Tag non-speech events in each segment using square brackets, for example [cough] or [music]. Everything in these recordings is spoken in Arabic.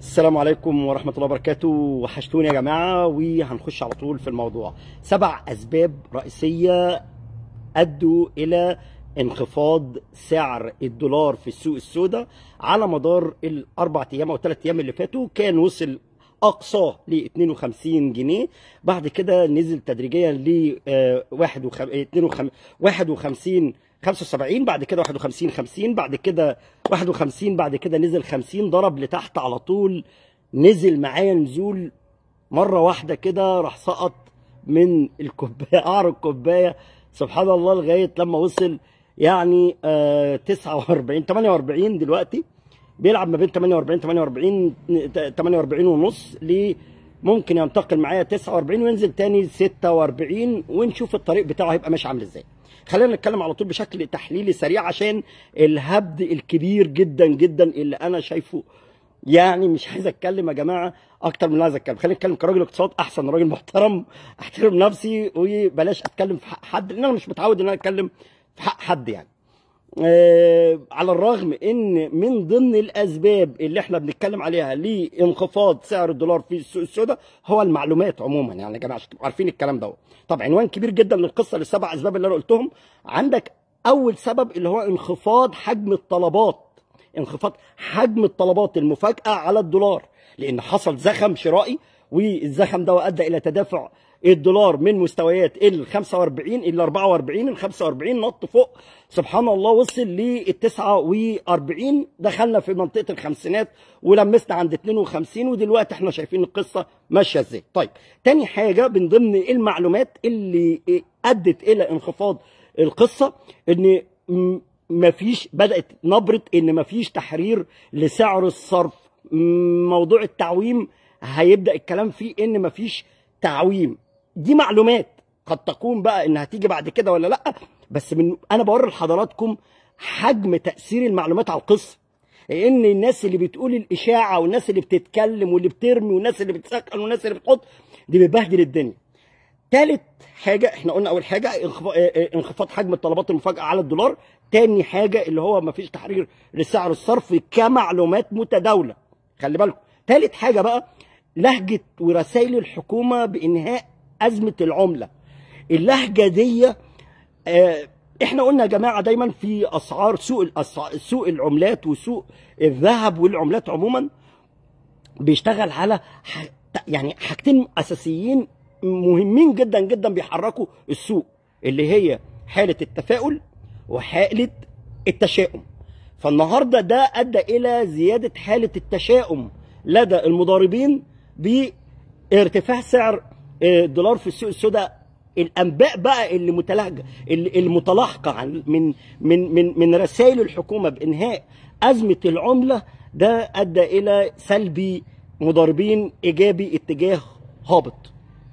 السلام عليكم ورحمة الله وبركاته وحشتوني يا جماعة وهنخش على طول في الموضوع سبع أسباب رئيسية أدوا إلى انخفاض سعر الدولار في السوق السوداء على مدار الأربع أيام أو ثلاث أيام اللي فاتوا كان وصل اقصاه ل 52 جنيه بعد كده نزل تدريجيا ل 51 آه، 75 آه، بعد كده 51 50 بعد كده 51 بعد كده نزل 50 ضرب لتحت على طول نزل معايا نزول مره واحده كده راح سقط من الكوبايه قعر الكوبايه سبحان الله لغايه لما وصل يعني 49 آه، 48 دلوقتي بيلعب ما بين 48 48 48 ونص ل ممكن ينتقل معايا 49 وينزل تاني 46 ونشوف الطريق بتاعه هيبقى ماشي عامل ازاي. خلينا نتكلم على طول بشكل تحليلي سريع عشان الهبد الكبير جدا جدا اللي انا شايفه يعني مش عايز اتكلم يا جماعه اكتر من اللي عايز اتكلم خلينا نتكلم كراجل اقتصاد احسن راجل محترم احترم نفسي وبلاش اتكلم في حق حد لان انا مش متعود ان انا اتكلم في حق حد يعني آه، على الرغم ان من ضمن الاسباب اللي احنا بنتكلم عليها لانخفاض سعر الدولار في السوق السوداء هو المعلومات عموما يعني يا جماعه عارفين الكلام دوت طب عنوان كبير جدا للقصه للسبع اسباب اللي انا قلتهم عندك اول سبب اللي هو انخفاض حجم الطلبات انخفاض حجم الطلبات المفاجاه على الدولار لان حصل زخم شرائي والزخم ده ادى الى تدافع الدولار من مستويات ال 45 ال 44 ال 45 نط فوق سبحان الله وصل لل 49 دخلنا في منطقه الخمسينات ولمسنا عند 52 ودلوقتي احنا شايفين القصه ماشيه ازاي. طيب تاني حاجه من ضمن المعلومات اللي ادت الى انخفاض القصه ان مفيش بدات نبره ان مفيش تحرير لسعر الصرف موضوع التعويم هيبدا الكلام فيه ان مفيش تعويم دي معلومات قد تكون بقى انها تيجي بعد كده ولا لا بس من انا بوري لحضراتكم حجم تاثير المعلومات على القصه لان الناس اللي بتقول الاشاعه والناس اللي بتتكلم واللي بترمي والناس اللي بتسكن والناس اللي بتحط دي بتبهدل الدنيا تالت حاجة احنا قلنا أول حاجة انخفاض حجم الطلبات المفاجئة على الدولار، تاني حاجة اللي هو مفيش تحرير لسعر الصرف كمعلومات متداولة. خلي بالكم. تالت حاجة بقى لهجة ورسائل الحكومة بإنهاء ازمه العمله اللهجه دي آه، احنا قلنا يا جماعه دايما في اسعار سوق سوق العملات وسوق الذهب والعملات عموما بيشتغل على يعني حاجتين اساسيين مهمين جدا جدا بيحركوا السوق اللي هي حاله التفاؤل وحاله التشاؤم فالنهارده ده ادى الى زياده حاله التشاؤم لدى المضاربين بارتفاع سعر إيه، دولار في السوق السوداء الانباء بقى اللي متلهجه اللي عن من من من من رسائل الحكومه بانهاء ازمه العمله ده ادى الى سلبي مضاربين ايجابي اتجاه هابط.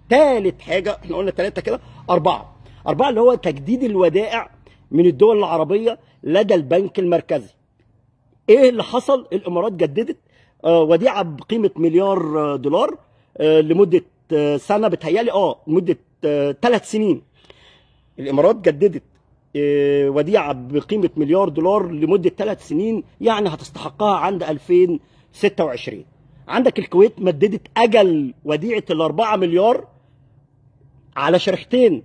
ثالث حاجه احنا قلنا ثلاثه كده اربعه. اربعه اللي هو تجديد الودائع من الدول العربيه لدى البنك المركزي. ايه اللي حصل؟ الامارات جددت آه، وديعه بقيمه مليار آه، دولار آه، لمده آه، سنه بتهيألي اه مده ثلاث آه، سنين الامارات جددت آه، وديعه بقيمه مليار دولار لمده ثلاث سنين يعني هتستحقها عند 2026 عندك الكويت مددت اجل وديعه ال 4 مليار على شريحتين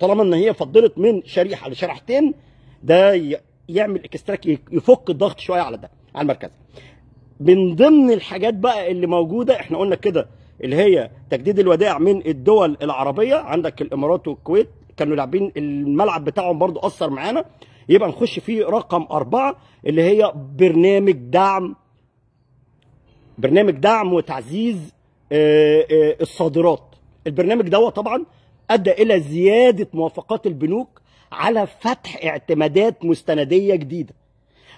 طالما ان هي فضلت من شريحه لشريحتين ده يعمل اكستراك يفك الضغط شويه على ده على المركز من ضمن الحاجات بقى اللي موجوده احنا قلنا كده اللي هي تجديد الودائع من الدول العربيه عندك الامارات والكويت كانوا لاعبين الملعب بتاعهم برضو اثر معانا يبقى نخش في رقم أربعة اللي هي برنامج دعم برنامج دعم وتعزيز آه، آه، الصادرات البرنامج دوت طبعا ادى الى زياده موافقات البنوك على فتح اعتمادات مستنديه جديده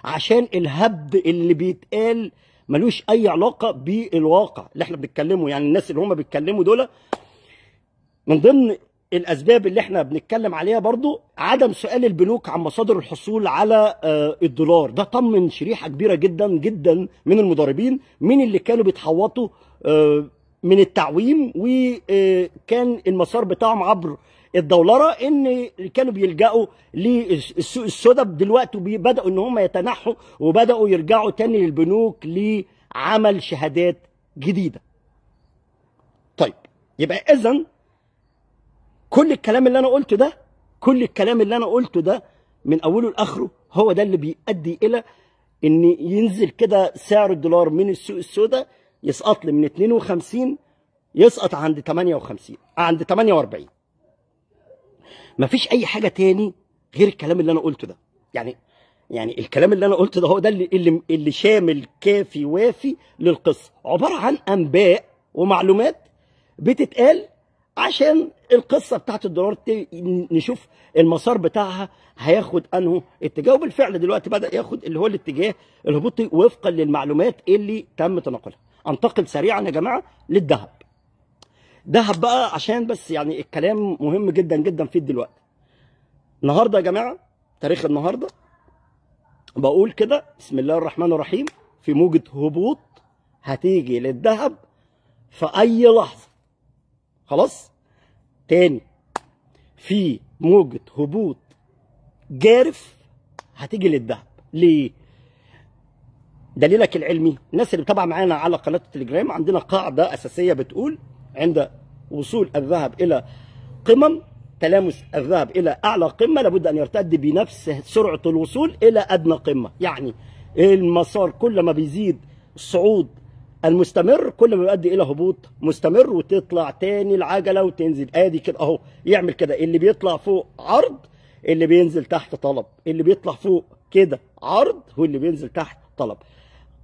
عشان الهبد اللي بيتقال ملوش اي علاقه بالواقع اللي احنا بنتكلمه يعني الناس اللي هم بيتكلموا دول من ضمن الاسباب اللي احنا بنتكلم عليها برضو عدم سؤال البنوك عن مصادر الحصول على آه، الدولار ده طمن شريحه كبيره جدا جدا من المضاربين مين اللي كانوا بيتحوطوا آه، من التعويم وكان المسار بتاعهم عبر الدولره ان كانوا بيلجأوا للسوق السوداء دلوقتي بدأوا ان هم يتنحوا وبدأوا يرجعوا تاني للبنوك لعمل شهادات جديده. طيب يبقى اذا كل الكلام اللي انا قلته ده كل الكلام اللي انا قلته ده من اوله لاخره هو ده اللي بيؤدي الى ان ينزل كده سعر الدولار من السوق السوداء يسقط لي من 52 يسقط عند 58 عند 48 مفيش اي حاجه تاني غير الكلام اللي انا قلته ده يعني يعني الكلام اللي انا قلته ده هو ده اللي اللي, اللي شامل كافي وافي للقصه عباره عن انباء ومعلومات بتتقال عشان القصه بتاعت الدولار نشوف المسار بتاعها هياخد انه اتجاه وبالفعل دلوقتي بدا ياخد اللي هو الاتجاه الهبوطي وفقا للمعلومات اللي تم تناقلها انتقل سريعا يا جماعه للذهب دهب بقى عشان بس يعني الكلام مهم جدا جدا في دلوقتي النهارده يا جماعه تاريخ النهارده بقول كده بسم الله الرحمن الرحيم في موجة هبوط هتيجي للذهب في أي لحظة خلاص تاني في موجة هبوط جارف هتيجي للذهب ليه؟ دليلك العلمي الناس اللي بتابعه معانا على قناة التليجرام عندنا قاعدة أساسية بتقول عند وصول الذهب إلى قمم تلامس الذهب إلى أعلى قمة لابد أن يرتد بنفس سرعة الوصول إلى أدنى قمة يعني المسار كل ما بيزيد الصعود المستمر كل ما بيؤدي الى هبوط مستمر وتطلع تاني العجله وتنزل ادي كده اهو يعمل كده اللي بيطلع فوق عرض اللي بينزل تحت طلب اللي بيطلع فوق كده عرض واللي بينزل تحت طلب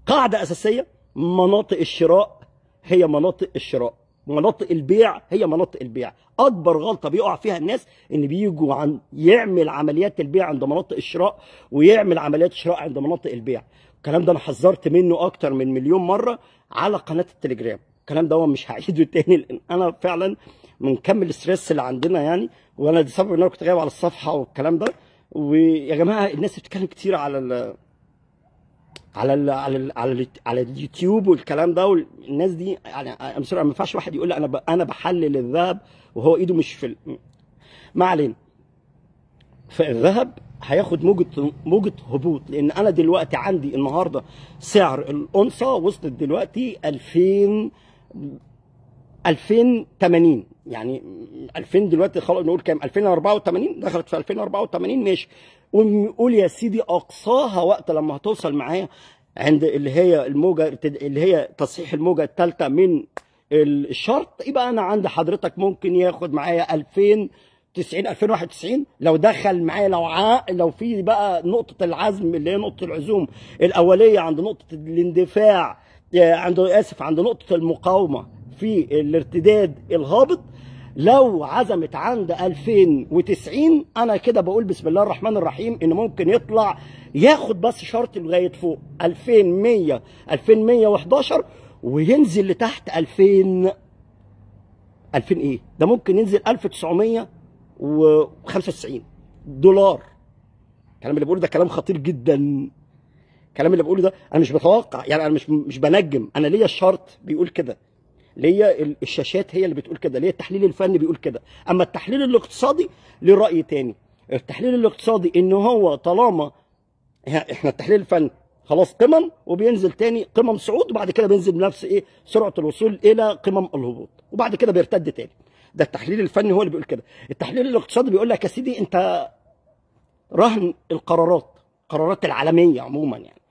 قاعده اساسيه مناطق الشراء هي مناطق الشراء مناطق البيع هي مناطق البيع اكبر غلطه بيقع فيها الناس ان بيجوا عن يعمل عمليات البيع عند مناطق الشراء ويعمل عمليات شراء عند مناطق البيع الكلام ده انا حذرت منه اكتر من مليون مره على قناه التليجرام الكلام ده هو مش هعيده تاني لان انا فعلا من كم الاستريس اللي عندنا يعني وانا ده سبب ان انا كنت غايب على الصفحه والكلام ده ويا جماعه الناس بتتكلم كتير على على الـ على الـ على, الـ على اليوتيوب والكلام ده والناس دي يعني ما ينفعش واحد يقول لي انا انا بحلل الذهب وهو ايده مش في ما علينا فالذهب هياخد موجة موجة هبوط لأن أنا دلوقتي عندي النهاردة سعر الأنصة وصلت دلوقتي 2000 2080 يعني 2000 دلوقتي خلاص نقول كام 2084 دخلت في 2084 ماشي قول يا سيدي اقصاها وقت لما هتوصل معايا عند اللي هي الموجه اللي هي تصحيح الموجه الثالثه من الشرط يبقى انا عند حضرتك ممكن ياخد معايا 2090 2091 لو دخل معايا لو ع... لو في بقى نقطه العزم اللي هي نقطه العزوم الاوليه عند نقطه الاندفاع آه، عند اسف عند نقطه المقاومه في الارتداد الهابط لو عزمت عند 2090 انا كده بقول بسم الله الرحمن الرحيم ان ممكن يطلع ياخد بس شرط لغايه فوق 2100 2111 وينزل لتحت 2000 2000 ايه ده ممكن ينزل 1995 دولار الكلام اللي بقوله ده كلام خطير جدا الكلام اللي بقوله ده انا مش بتوقع يعني انا مش مش بنجم انا ليا الشرط بيقول كده ليا الشاشات هي اللي بتقول كده ليا التحليل الفني بيقول كده اما التحليل الاقتصادي ليه راي تاني التحليل الاقتصادي ان هو طالما احنا التحليل الفني خلاص قمم وبينزل تاني قمم صعود وبعد كده بينزل بنفس ايه سرعه الوصول الى قمم الهبوط وبعد كده بيرتد تاني ده التحليل الفني هو اللي بيقول كده التحليل الاقتصادي بيقول لك يا سيدي انت رهن القرارات قرارات العالميه عموما يعني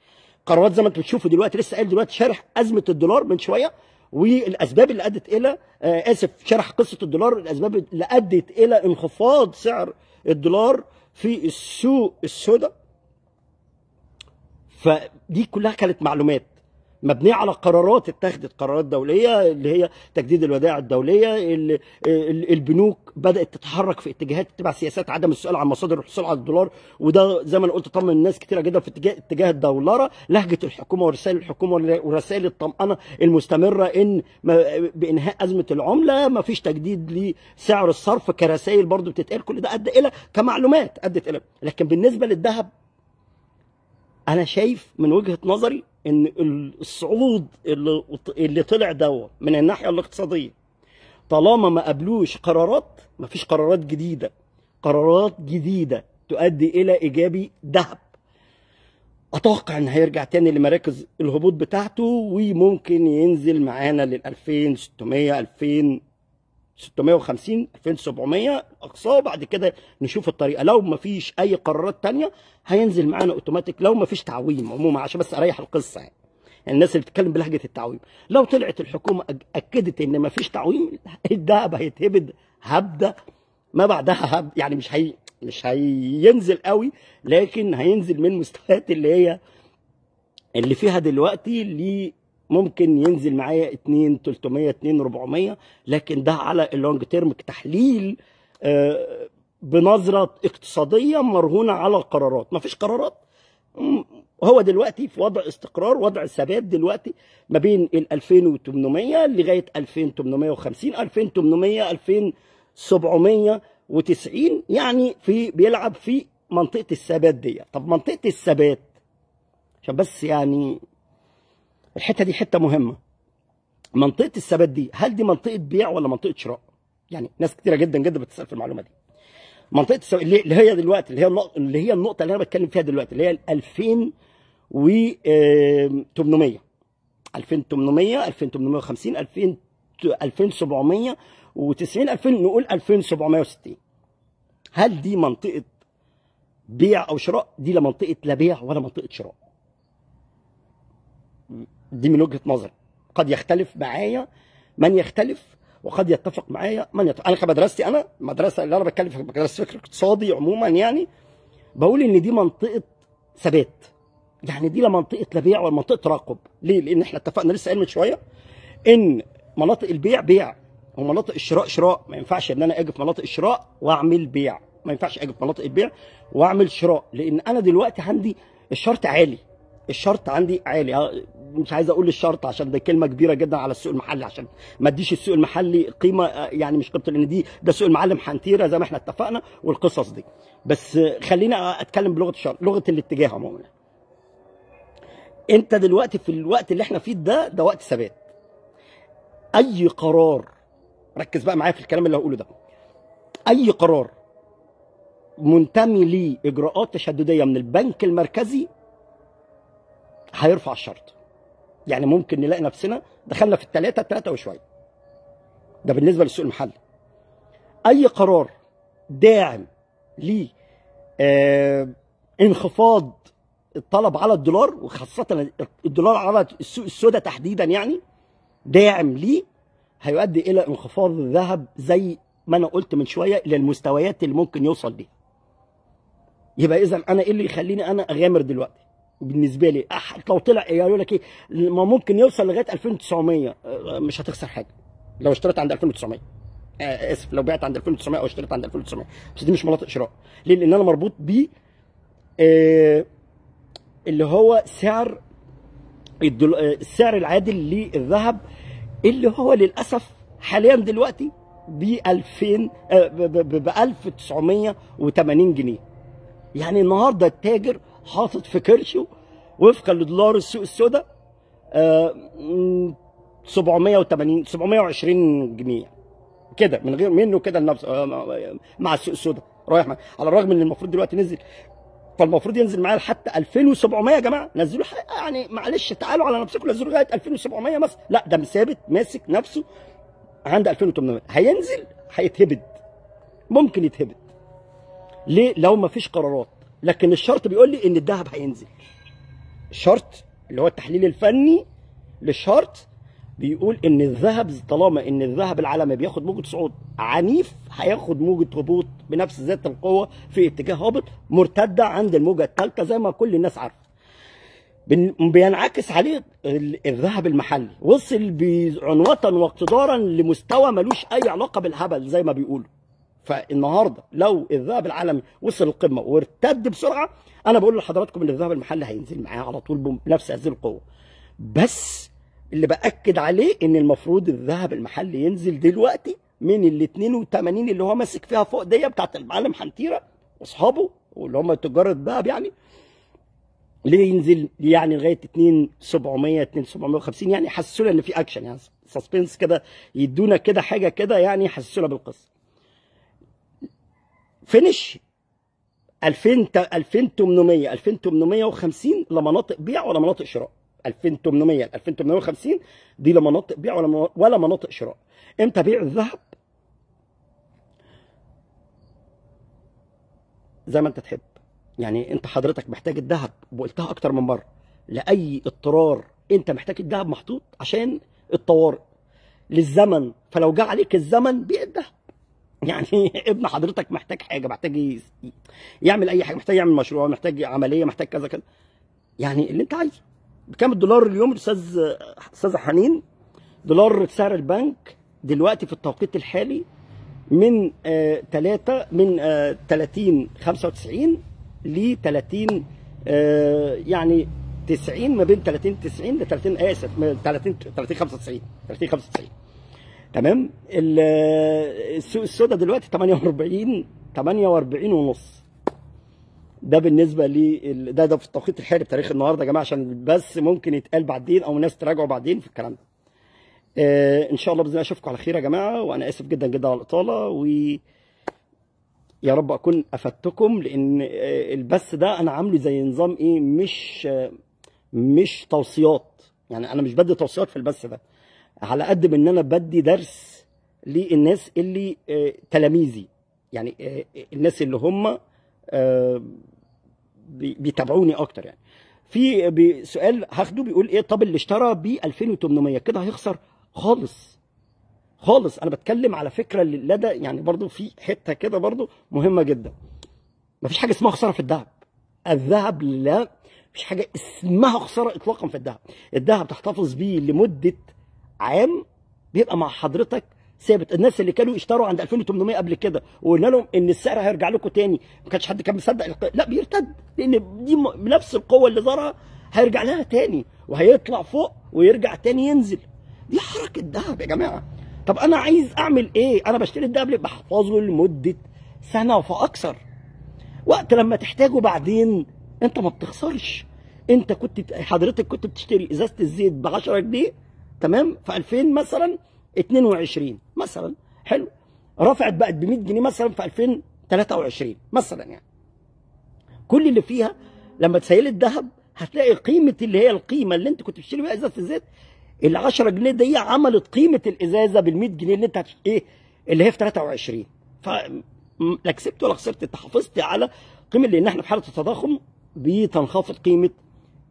قرارات زي ما انت بتشوفوا دلوقتي لسه قايل دلوقتي شارح ازمه الدولار من شويه والاسباب اللي ادت الى آه، اسف شرح قصه الدولار الاسباب اللي ادت الى انخفاض سعر الدولار في السوق السوداء فدي كلها كانت معلومات مبنيه على قرارات اتخذت قرارات دوليه اللي هي تجديد الودائع الدوليه اللي البنوك بدات تتحرك في اتجاهات تبع سياسات عدم السؤال عن مصادر الحصول على الدولار وده زي ما انا قلت طمن الناس كتيره جدا في اتجاه اتجاه الدولاره لهجه الحكومه ورسائل الحكومه ورسائل الطمانه المستمره ان بانهاء ازمه العمله ما فيش تجديد لسعر الصرف كرسائل برضو بتتقال كل ده ادى الى كمعلومات ادت الى لكن بالنسبه للذهب انا شايف من وجهه نظري ان الصعود اللي اللي طلع دوت من الناحيه الاقتصاديه طالما ما قابلوش قرارات ما فيش قرارات جديده قرارات جديده تؤدي الى ايجابي ذهب اتوقع ان هيرجع تاني لمراكز الهبوط بتاعته وممكن ينزل معانا لل 2600 2000 650 2700 اقصاه بعد كده نشوف الطريقه لو ما فيش اي قرارات ثانيه هينزل معانا اوتوماتيك لو ما فيش تعويم عموما عشان بس اريح القصه يعني, يعني الناس اللي بتتكلم بلهجه التعويم لو طلعت الحكومه اكدت ان ما فيش تعويم [laughs] الدهب هيتهبد هبده ما بعدها هب يعني مش هي مش هينزل قوي لكن هينزل من مستويات اللي هي اللي فيها دلوقتي ل ممكن ينزل معايا 2 300 2 400 لكن ده على اللونج تيرم كتحليل آه، بنظره اقتصاديه مرهونه على القرارات ما فيش قرارات هو دلوقتي في وضع استقرار وضع ثبات دلوقتي ما بين ال 2800 لغايه 2850 2800 2790 يعني في بيلعب في منطقه الثبات دي طب منطقه الثبات عشان بس يعني الحته دي حته مهمه منطقه الثبات دي هل دي منطقه بيع ولا منطقه شراء يعني ناس كتيره جدا جدا بتسال في المعلومه دي منطقه الثبات اللي هي دلوقتي اللي هي النقطه اللي هي النقطه اللي انا بتكلم فيها دلوقتي اللي هي و 2800 2800 2850 2000 2790 2000 نقول 2760 هل دي منطقه بيع او شراء دي لا منطقه لا بيع ولا منطقه شراء دي من وجهه نظري قد يختلف معايا من يختلف وقد يتفق معايا من يتفق. انا كمدرستي انا المدرسه اللي انا بتكلم في مدرسه فكر اقتصادي عموما يعني بقول ان دي منطقه ثبات يعني دي لا منطقه لا بيع ولا منطقه تراقب ليه؟ لان احنا اتفقنا لسه قايل من شويه ان مناطق البيع بيع ومناطق الشراء شراء ما ينفعش ان انا اجي في مناطق الشراء واعمل بيع ما ينفعش اجي في مناطق البيع واعمل شراء لان انا دلوقتي عندي الشرط عالي الشرط عندي عالي اه، مش عايز اقول الشرط عشان ده كلمه كبيره جدا على السوق المحلي عشان ما اديش السوق المحلي قيمه اه، يعني مش قيمه لان دي ده سوق المعلم حنتيره زي ما احنا اتفقنا والقصص دي بس خلينا اه، اتكلم بلغه الشرط لغه الاتجاه عموما انت دلوقتي في الوقت اللي احنا فيه ده ده وقت ثبات اي قرار ركز بقى معايا في الكلام اللي هقوله ده اي قرار منتمي لاجراءات تشدديه من البنك المركزي هيرفع الشرط يعني ممكن نلاقي نفسنا دخلنا في الثلاثة الثلاثة وشوية ده بالنسبة للسوق المحلي أي قرار داعم ل آه انخفاض الطلب على الدولار وخاصة الدولار على السوق السوداء تحديدا يعني داعم ليه هيؤدي إلى انخفاض الذهب زي ما أنا قلت من شوية للمستويات اللي ممكن يوصل بيها يبقى إذا أنا إيه اللي يخليني أنا أغامر دلوقتي بالنسبه لي لو طلع إيه، قالوا لك ايه ما ممكن يوصل لغايه 2900 آه، مش هتخسر حاجه لو اشتريت عند 2900 آه، اسف لو بعت عند 2900 او اشتريت عند 2900 بس دي مش مناطق شراء ليه لان انا مربوط ب آه، اللي هو سعر السعر العادل للذهب اللي هو للاسف حاليا دلوقتي ب 2000 ب 1980 جنيه يعني النهارده التاجر حاطط في كرشه وفقا لدولار السوق السوداء آه 780 720 جنيه كده من غير منه كده النفس آه، آه، آه، مع السوق السوداء رايح مع على الرغم ان المفروض دلوقتي نزل فالمفروض ينزل معايا لحتى 2700 يا جماعه نزلوا يعني معلش تعالوا على نفسكم نزلوا لغايه 2700 مثلا لا ده ثابت ماسك نفسه عند 2800 هينزل هيتهبد ممكن يتهبد ليه لو ما فيش قرارات لكن الشرط بيقول لي ان الذهب هينزل الشرط اللي هو التحليل الفني للشرط بيقول ان الذهب طالما ان الذهب العالمي بياخد موجه صعود عنيف هياخد موجه هبوط بنفس ذات القوه في اتجاه هابط مرتده عند الموجه الثالثه زي ما كل الناس عارفه بينعكس عليه الذهب المحلي وصل بعنوة واقتدارا لمستوى ملوش اي علاقه بالهبل زي ما بيقولوا فالنهارده لو الذهب العالمي وصل القمه وارتد بسرعه انا بقول لحضراتكم ان الذهب المحلي هينزل معاه على طول بنفس هذه القوه بس اللي باكد عليه ان المفروض الذهب المحلي ينزل دلوقتي من ال 82 اللي هو ماسك فيها فوق دي بتاعت المعلم حنتيره واصحابه واللي هم تجار الذهب يعني ليه ينزل يعني لغايه 2700 2750 يعني يحسسونا ان في اكشن يعني سسبنس كده يدونا كده حاجه كده يعني يحسسونا بالقصه فينش 2000 2800 2850 لمناطق بيع ولا مناطق شراء 2800 2850 دي لمناطق بيع ولا ولا مناطق شراء امتى بيع الذهب زي ما انت تحب يعني انت حضرتك محتاج الذهب وقلتها اكتر من مره لاي اضطرار انت محتاج الذهب محطوط عشان الطوارئ للزمن فلو جه عليك الزمن بيع الذهب [laughs] يعني ابن حضرتك محتاج حاجه محتاج يعمل اي حاجه محتاج يعمل مشروع محتاج عمليه محتاج كذا كذا يعني اللي انت عايزه بكام الدولار اليوم استاذ استاذه حنين دولار سعر البنك دلوقتي في التوقيت الحالي من 3 آه من آه 30 95 ل 30 آه يعني 90 ما بين 30 90 ل 30 اسف 30 30 95 30 95 تمام السوق السوداء دلوقتي 48 48 ونص ده بالنسبه ل ده ده في التوقيت الحالي بتاريخ النهارده يا جماعه عشان بس ممكن يتقال بعدين او الناس تراجعوا بعدين في الكلام ده آه ان شاء الله باذن الله اشوفكم على خير يا جماعه وانا اسف جدا جدا على الاطاله و يا رب اكون افدتكم لان آه، البث ده انا عامله زي نظام ايه مش آه، مش توصيات يعني انا مش بدي توصيات في البث ده على قد ما ان انا بدي درس للناس اللي آه، تلاميذي يعني آه، آه، الناس اللي هم بيتابعوني اكتر يعني في سؤال هاخده بيقول ايه طب اللي اشترى ب 2800 كده هيخسر خالص خالص انا بتكلم على فكره لدى يعني برضو في حته كده برضو مهمه جدا مفيش حاجه اسمها خساره في الذهب الذهب لا مفيش حاجه اسمها خساره اطلاقا في الذهب الذهب تحتفظ بيه لمده عام بيبقى مع حضرتك ثابت الناس اللي كانوا يشتروا عند 2800 قبل كده وقلنا لهم ان السعر هيرجع لكم تاني ما كانش حد كان مصدق لا بيرتد لان دي نفس القوه اللي ظهرها هيرجع لها تاني وهيطلع فوق ويرجع تاني ينزل دي حركه دهب يا جماعه طب انا عايز اعمل ايه انا بشتري الدهب ليه بحفظه لمده سنه فاكثر وقت لما تحتاجه بعدين انت ما بتخسرش انت كنت حضرتك كنت بتشتري ازازه الزيت ب 10 جنيه تمام في 2000 مثلا 22 مثلا حلو رفعت بقت ب 100 جنيه مثلا في 2023 مثلا يعني كل اللي فيها لما تسيل الذهب هتلاقي قيمه اللي هي القيمه اللي انت كنت بتشتري بيها ازازه الزيت ال 10 جنيه دي عملت قيمه الازازه بال 100 جنيه اللي انت هتش... ايه اللي هي في 23 ف لا كسبت ولا خسرت انت حافظت على قيمه لان احنا في حاله التضخم بتنخفض قيمه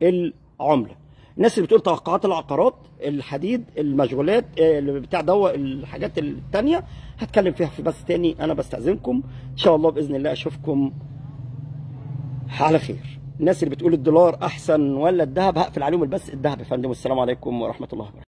العمله الناس اللي بتقول توقعات العقارات الحديد المشغولات آه، اللي بتاع دو الحاجات التانية هتكلم فيها في بس تاني انا بستأذنكم ان شاء الله باذن الله اشوفكم على خير الناس اللي بتقول الدولار احسن ولا الذهب هقفل عليهم البث الذهب يا فندم والسلام عليكم ورحمه الله وبركاته